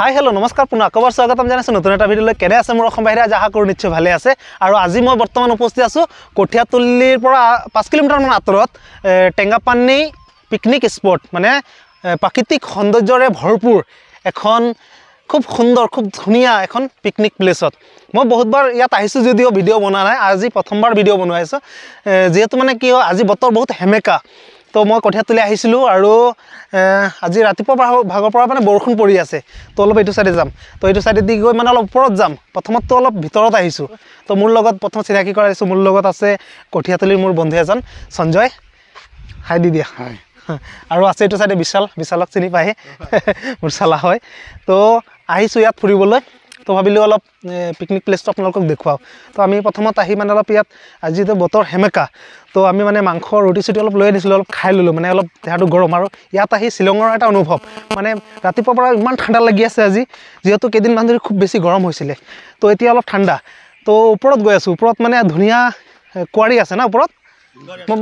hi hello' নমস্কাৰ পুনৰ আকবাৰ স্বাগতম জনাইছোঁ নতুন এটা ভিডিঅ'লৈ কেনে আছে মোৰ অসম বাহিৰে আজি আশা কৰোঁ নিশ্চয় ভালে আছে আৰু আজি মই বৰ্তমান উপস্থিত আছোঁ কঠীয়াতলীৰ পৰা পাঁচ কিলোমিটাৰমান আঁতৰত টেঙাপানী পিকনিক স্পট মানে প্ৰাকৃতিক সৌন্দৰ্যৰে ভৰপূৰ এখন খুব সুন্দৰ খুব ধুনীয়া এখন পিকনিক প্লেচত মই বহুতবাৰ ইয়াত আহিছোঁ যদিও ভিডিঅ' বনোৱা নাই আজি প্ৰথমবাৰ ভিডিঅ' বনোৱাইছোঁ যিহেতু মানে কি হয় আজি বতৰ বহুত সেমেকা তো মই কঠীয়া তুলি আহিছিলোঁ আৰু আজি ৰাতিপুৱা ভাগৰ পৰা মানে বৰষুণ পৰি আছে তো অলপ এইটো ছাইডে যাম তো এইটো ছাইডেদি গৈ মানে অলপ ওপৰত যাম প্ৰথমততো অলপ ভিতৰত আহিছোঁ তো মোৰ লগত প্ৰথম চিনাকি কৰাইছোঁ মোৰ লগত আছে কঠীয়াতলিৰ মোৰ বন্ধু এজন সঞ্জয় হাই দি দিয়া হাই আৰু আছে এইটো ছাইডে বিশাল বিশালক চিনি পায় মোৰ চালা হয় তো আহিছোঁ ইয়াত ফুৰিবলৈ তো ভাবিলোঁ অলপ পিকনিক প্লেচটো আপোনালোকক দেখুৱাওঁ তো আমি প্ৰথমত আহি মানে অলপ ইয়াত আজি যিটো বতৰ সেমেকা তো আমি মানে মাংস ৰুটি চুটি অলপ লৈ আনিছিলোঁ অলপ খাই ল'লোঁ মানে অলপ দেহাটো গৰম আৰু ইয়াত আহি শ্বিলঙৰ এটা অনুভৱ মানে ৰাতিপুৱাৰ পৰা ইমান ঠাণ্ডা লাগি আছে আজি যিহেতু কেইদিনমান ধৰি খুব বেছি গৰম হৈছিলে তো এতিয়া অলপ ঠাণ্ডা তো ওপৰত গৈ আছোঁ ওপৰত মানে ধুনীয়া কুঁৱাৰী আছে ন ওপৰত মই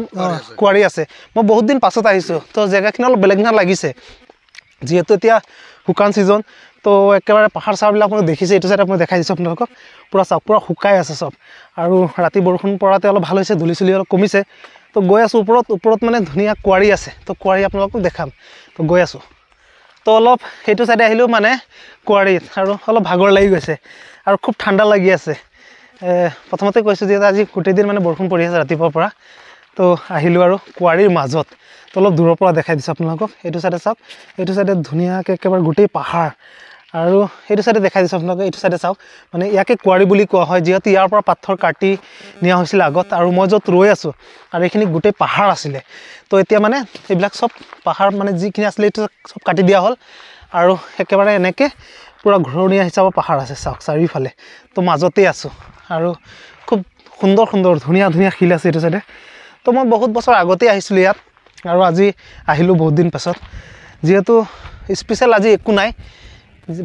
কুঁৱাৰী আছে মই বহুত দিন পাছত আহিছোঁ তো জেগাখিনি অলপ বেলেগ ধৰণৰ লাগিছে যিহেতু এতিয়া শুকান ছিজন তো একেবাৰে পাহাৰ চাহাৰবিলাক মই দেখিছে এইটো চাইড আপুনি দেখাই দিছোঁ আপোনালোকক পূৰা চাওক পূৰা শুকাই আছে চব আৰু ৰাতি বৰষুণ পৰাতে অলপ ভাল হৈছে ধূলি চুলি অলপ কমিছে তো গৈ আছোঁ ওপৰত ওপৰত মানে ধুনীয়া কুঁৱাৰী আছে তো কুঁৱাৰী আপোনালোকক দেখাম তো গৈ আছোঁ তো অলপ সেইটো চাইডে আহিলোঁ মানে কুঁৱাৰীত আৰু অলপ ভাগৰ লাগি গৈছে আৰু খুব ঠাণ্ডা লাগি আছে প্ৰথমতে কৈছোঁ যে আজি গোটেই দিন মানে বৰষুণ পৰি আছে ৰাতিপুৱাৰ পৰা তো আহিলোঁ আৰু কুঁৱাৰীৰ মাজত তো অলপ দূৰৰ পৰা দেখাই দিছোঁ আপোনালোকক এইটো চাইডে চাওক এইটো চাইডে ধুনীয়াকৈ একেবাৰে গোটেই পাহাৰ আৰু এইটো চাইডে দেখাই দিছোঁ আপোনালোকে এইটো চাইডে চাওক মানে ইয়াকে কোৱাৰী বুলি কোৱা হয় যিহেতু ইয়াৰ পৰা পাথৰ কাটি নিয়া হৈছিলে আগত আৰু মই য'ত ৰৈ আছোঁ আৰু এইখিনি গোটেই পাহাৰ আছিলে তো এতিয়া মানে এইবিলাক চব পাহাৰ মানে যিখিনি আছিলে এইটো চব কাটি দিয়া হ'ল আৰু একেবাৰে এনেকৈ পূৰা ঘূৰণীয়া হিচাপৰ পাহাৰ আছে চাওক চাৰিওফালে তো মাজতেই আছোঁ আৰু খুব সুন্দৰ সুন্দৰ ধুনীয়া ধুনীয়া শিল আছে এইটো চাইডে তো মই বহুত বছৰ আগতেই আহিছিলোঁ ইয়াত আৰু আজি আহিলোঁ বহুত দিন পাছত যিহেতু স্পেচিয়েল আজি একো নাই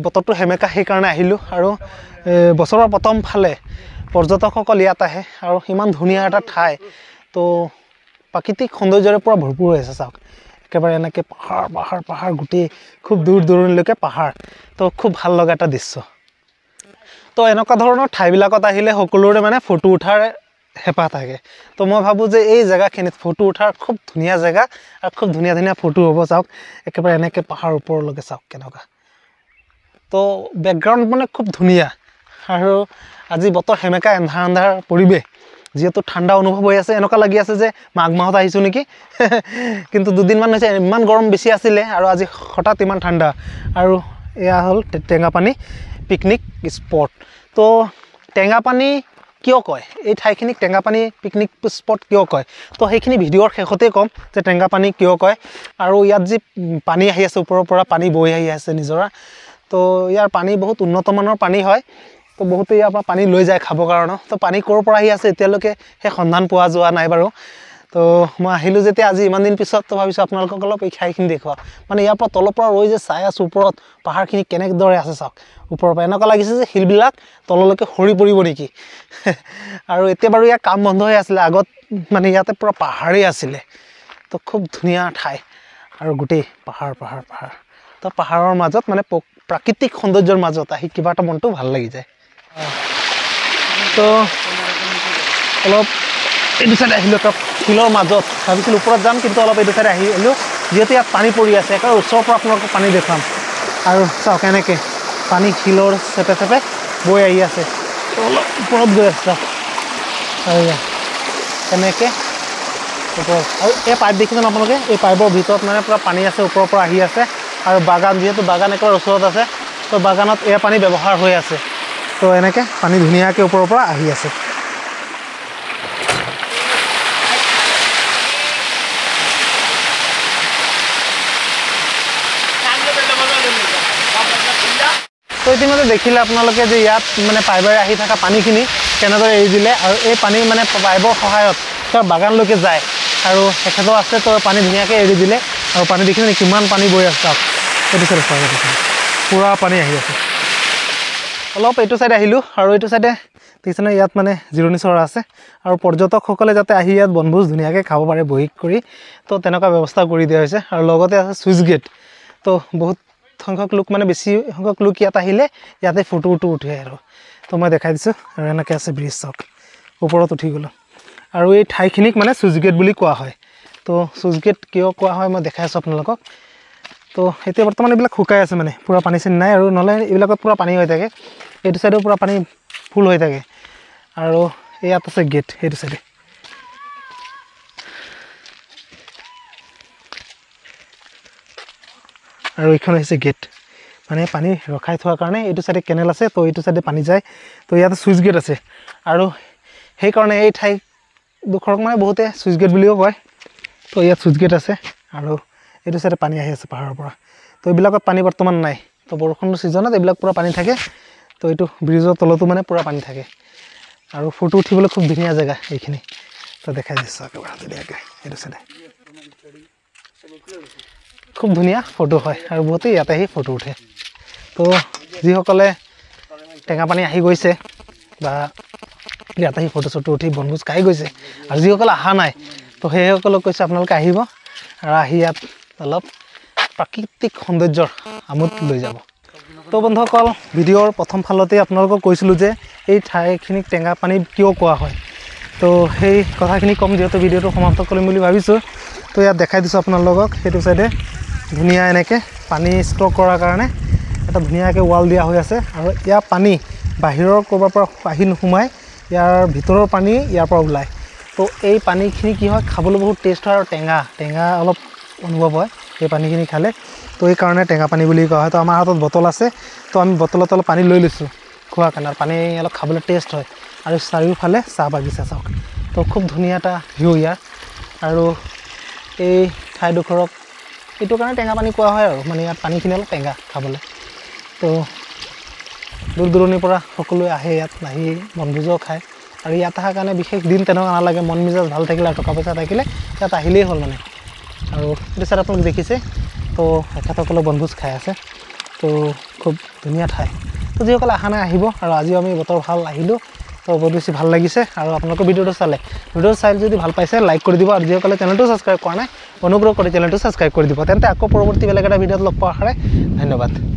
বতৰটো সেমেকা সেইকাৰণে আহিলোঁ আৰু বছৰৰ প্ৰথম ফালে পৰ্যটকসকল ইয়াত আহে আৰু ইমান ধুনীয়া এটা ঠাই তো প্ৰাকৃতিক সৌন্দৰ্যৰে পৰা ভৰপূৰ হৈ আছে চাওক একেবাৰে এনেকৈ পাহাৰ পাহাৰ পাহাৰ গোটেই খুব দূৰ দূৰণিলৈকে পাহাৰ তো খুব ভাল লগা এটা দৃশ্য তো এনেকুৱা ধৰণৰ ঠাইবিলাকত আহিলে সকলোৰে মানে ফটো উঠাৰ হেঁপাহ থাকে তো মই ভাবোঁ যে এই জেগাখিনিত ফটো উঠাৰ খুব ধুনীয়া জেগা আৰু খুব ধুনীয়া ধুনীয়া ফটো হ'ব চাওক একেবাৰে এনেকৈ পাহাৰ ওপৰলৈকে চাওক কেনেকুৱা তো বেকগ্ৰাউণ্ড মানে খুব ধুনীয়া আৰু আজি বতৰ হেমেকা এন্ধাৰ আন্ধাৰ পৰিৱেশ যিহেতু ঠাণ্ডা অনুভৱ হৈ আছে এনেকুৱা লাগি আছে যে মাঘ মাহত আহিছোঁ নেকি কিন্তু দুদিনমান হৈছে ইমান গৰম বেছি আছিলে আৰু আজি হঠাৎ ইমান ঠাণ্ডা আৰু এয়া হল টেঙা পানী পিকনিক স্পট তো টেঙা পানী কিয় কয় এই ঠাইখিনিক টেঙা পানী পিকনিক স্পট কিয় কয় তো সেইখিনি ভিডিঅ'ৰ শেষতেই কম যে টেঙা পানী কিয় কয় আৰু ইয়াত যি পানী আহি আছে ওপৰৰ পৰা পানী বই আহি আছে নিজৰা তো ইয়াৰ পানী বহুত উন্নতমানৰ পানী হয় তো বহুতে ইয়াৰ পৰা পানী লৈ যায় খাবৰ কাৰণে তো পানী ক'ৰ পৰা আহি আছে এতিয়ালৈকে সেই সন্ধান পোৱা যোৱা নাই বাৰু তো মই আহিলোঁ যেতিয়া আজি ইমান দিন পিছত তো ভাবিছোঁ আপোনালোকক অলপ এই ঠাইখিনি দেখুৱা মানে ইয়াৰ পৰা তলৰ পৰা ৰৈ যে চাই আছোঁ ওপৰত পাহাৰখিনি কেনেদৰে আছে চাওক ওপৰৰ পৰা এনেকুৱা লাগিছে যে শিলবিলাক তললৈকে সৰি পৰিব নেকি আৰু এতিয়া বাৰু ইয়াৰ কাম বন্ধ হৈ আছিলে আগত মানে ইয়াতে পূৰা পাহাৰেই আছিলে তো খুব ধুনীয়া ঠাই আৰু গোটেই পাহাৰ পাহাৰ পাহাৰ তো পাহাৰৰ মাজত মানে প্ৰাকৃতিক সৌন্দৰ্যৰ মাজত আহি কিবা এটা মনটো ভাল লাগি যায় তো অলপ এইটো চাইডে আহিলোঁ তো শিলৰ মাজত ভাবিছিলোঁ ওপৰত যাম কিন্তু অলপ এইটো চাইডে আহিলোঁ যিহেতু ইয়াত পানী পৰি আছে একেবাৰে ওচৰৰ পৰা আপোনালোকক পানী দেখুৱাম আৰু চাওক এনেকৈ পানী শিলৰ চেপে চেপে বৈ আহি আছে অলপ ওপৰত গৈ আছে চাওক এনেকৈ ওপৰত আৰু এই পাইপ দেখিছে আপোনালোকে এই পাইপৰ ভিতৰত মানে পূৰা পানী আছে ওপৰৰ পৰা আহি আছে আৰু বাগান যিহেতু বাগান একেবাৰে ওচৰত আছে তো বাগানত এয়া পানী ব্যৱহাৰ হৈ আছে তো এনেকৈ পানী ধুনীয়াকৈ ওপৰৰ পৰা আহি আছে তো ইতিমধ্যে দেখিলে আপোনালোকে যে ইয়াত মানে পাইপেৰে আহি থকা পানীখিনি কেনেদৰে এৰি দিলে আৰু এই পানী মানে পাইপৰ সহায়ত তেওঁ বাগানলৈকে যায় আৰু তেখেতো আছে তো পানী ধুনীয়াকৈ এৰি দিলে আৰু পানী দেখিছে নেকি কিমান পানী বৈ আছে তাত এইটো চাইডে চোৱা পূৰা পানী আহি আছে অলপ এইটো চাইড আহিলোঁ আৰু এইটো চাইডে দেখিছে নহয় ইয়াত মানে জিৰণি চৰা আছে আৰু পৰ্যটকসকলে যাতে আহি ইয়াত বনভোজ ধুনীয়াকৈ খাব পাৰে বহি কৰি তো তেনেকুৱা ব্যৱস্থা কৰি দিয়া হৈছে আৰু লগতে আছে চুইচ গেট তো বহুত সংখ্যক লোক মানে বেছি সংখ্যক লোক ইয়াত আহিলে ইয়াতে ফটো উটো উঠে আৰু তো মই দেখাই দিছোঁ আৰু এনেকৈ আছে ব্ৰিজ চক ওপৰত উঠি গ'লোঁ আৰু এই ঠাইখিনিক মানে চুইচ গেট বুলি কোৱা হয় তো চুইচ গেট কিয় কোৱা হয় মই দেখাই আছোঁ আপোনালোকক তো এতিয়া বৰ্তমান এইবিলাক শুকাই আছে মানে পূৰা পানী চানী নাই আৰু নহ'লে এইবিলাকত পূৰা পানী হৈ থাকে এইটো চাইডেও পূৰা পানী ফুল হৈ থাকে আৰু ইয়াত আছে গেট সেইটো চাইডে আৰু এইখন হৈছে গেট মানে পানী ৰখাই থোৱাৰ কাৰণে এইটো চাইডে কেনেল আছে তো এইটো চাইডে পানী যায় তো ইয়াত চুইচ গেট আছে আৰু সেইকাৰণে এই ঠাইডোখৰক মানে বহুতে চুইচ গেট বুলিও কয় তো ইয়াত সুইচগেট আছে আৰু এইটো চাইডে পানী আহি আছে পাহাৰৰ পৰা তো এইবিলাকত পানী বৰ্তমান নাই তো বৰষুণৰ ছিজনত এইবিলাক পূৰা পানী থাকে তো এইটো ব্ৰিজৰ তলতো মানে পূৰা পানী থাকে আৰু ফটো উঠিবলৈ খুব ধুনীয়া জেগা এইখিনি তো দেখাই দিছোঁ একেবাৰে ধুনীয়াকৈ এইটো চাইডে খুব ধুনীয়া ফটো হয় আৰু বহুতেই ইয়াতে আহি ফটো উঠে তো যিসকলে টেঙা পানী আহি গৈছে বা ইয়াত আহি ফটো চটো উঠি বনভোজ খাই গৈছে আৰু যিসকলে অহা নাই তো সেইসকলক কৈছে আপোনালোকে আহিব আৰু আহি ইয়াত অলপ প্ৰাকৃতিক সৌন্দৰ্যৰ আমোদ লৈ যাব তো বন্ধুসকল ভিডিঅ'ৰ প্ৰথম ফালতেই আপোনালোকক কৈছিলোঁ যে এই ঠাইখিনিক টেঙা পানী কিয় কোৱা হয় তো সেই কথাখিনি কম যিহেতু ভিডিঅ'টো সমাপ্ত কৰিম বুলি ভাবিছোঁ তো ইয়াত দেখাই দিছোঁ আপোনালোকক সেইটো ছাইডে ধুনীয়া এনেকৈ পানী ষ্টক কৰাৰ কাৰণে এটা ধুনীয়াকৈ ৱাল দিয়া হৈ আছে আৰু ইয়াৰ পানী বাহিৰৰ ক'ৰবাৰ পৰা আহি নোসোমাই ইয়াৰ ভিতৰৰ পানী ইয়াৰ পৰা ওলায় তো এই পানীখিনি কি হয় খাবলৈ বহুত টেষ্ট হয় আৰু টেঙা টেঙা অলপ অনুভৱ হয় সেই পানীখিনি খালে তো এইকাৰণে টেঙা পানী বুলি কোৱা হয় তো আমাৰ হাতত বটল আছে তো আমি বটলত অলপ পানী লৈ লৈছোঁ খোৱাৰ কাৰণে পানী অলপ খাবলৈ টেষ্ট হয় আৰু চাৰিওফালে চাহ বাগিচা চাওক তো খুব ধুনীয়া এটা ভিউ ইয়াৰ আৰু এই ঠাইডোখৰক এইটো কাৰণে টেঙা পানী কোৱা হয় আৰু মানে ইয়াত পানীখিনি অলপ টেঙা খাবলৈ তো দূৰ দূৰণিৰ পৰা সকলোৱে আহে ইয়াত আহি বনভোজো খায় আৰু ইয়াত অহাৰ কাৰণে বিশেষ দিন তেনেকুৱা নালাগে মন মিজাজ ভাল থাকিলে আৰু টকা পইচা থাকিলে ইয়াত আহিলেই হ'ল মানে আৰু এইটো ছাৰ আপোনালোক দেখিছে তো তেখেতসকলে বনভোজ খাই আছে তো খুব ধুনীয়া ঠাই তো যিসকলে অহা নাই আহিব আৰু আজিও আমি বতৰ ভাল আহিলোঁ তো বহুত বেছি ভাল লাগিছে আৰু আপোনালোকৰ ভিডিঅ'টো চালে ভিডিঅ'টো চাই যদি ভাল পাইছে লাইক কৰি দিব আৰু যিসকলে চেনেলটো ছাবস্ক্ৰাইব কৰা নাই অনুগ্ৰহ কৰি চেনেলটো ছাবস্ক্ৰাইব কৰি দিব তেন্তে আকৌ পৰৱৰ্তী বেলেগ এটা ভিডিঅ'ত লগ পোৱাৰ আশাৰে ধন্যবাদ